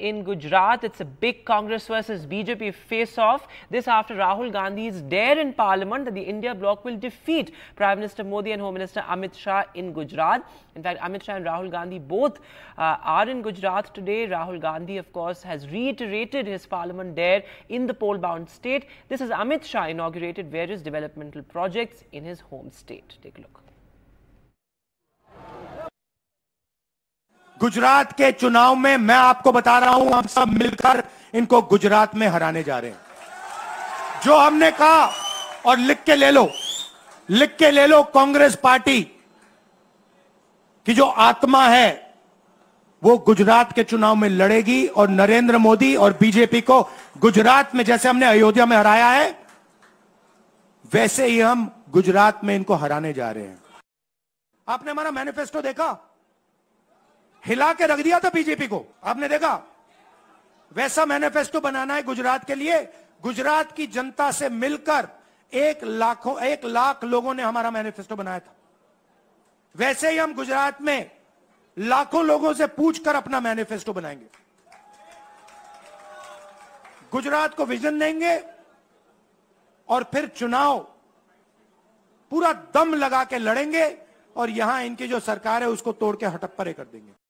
In Gujarat, it's a big Congress versus BJP face-off. This after Rahul Gandhi's dare in Parliament that the India bloc will defeat Prime Minister Modi and Home Minister Amit Shah in Gujarat. In fact, Amit Shah and Rahul Gandhi both uh, are in Gujarat today. Rahul Gandhi, of course, has reiterated his Parliament dare in the poll-bound state. This is Amit Shah inaugurated various developmental projects in his home state. Take a look. Gujarat के चुनाव में मैं आपको बता रहा हूं हम सब मिलकर इनको गुजरात में हराने जा रहे हैं जो हमने कहा और लिख के ले लो लिख के ले लो कांग्रेस पार्टी की जो आत्मा है वो गुजरात के चुनाव में लड़ेगी और नरेंद्र मोदी और बीजेपी को गुजरात में जैसे हमने अयोध्या में हराया है वैसे ही हम गुजरात में इनको हराने जा रहे हैं आपने हमारा मैनिफेस्टो देखा हिला के रख दिया था बीजेपी को आपने देखा वैसा मैनिफेस्टो बनाना है गुजरात के लिए गुजरात की जनता से मिलकर एक लाखों एक लाख लोगों ने हमारा मैनिफेस्टो बनाया था वैसे ही हम गुजरात में लाखों लोगों से पूछकर अपना मैनिफेस्टो बनाएंगे गुजरात को विजन देंगे और फिर चुनाव पूरा दम लगा के लड़ेंगे और यहां इनकी जो सरकार है उसको तोड़ के हटप्परे कर देंगे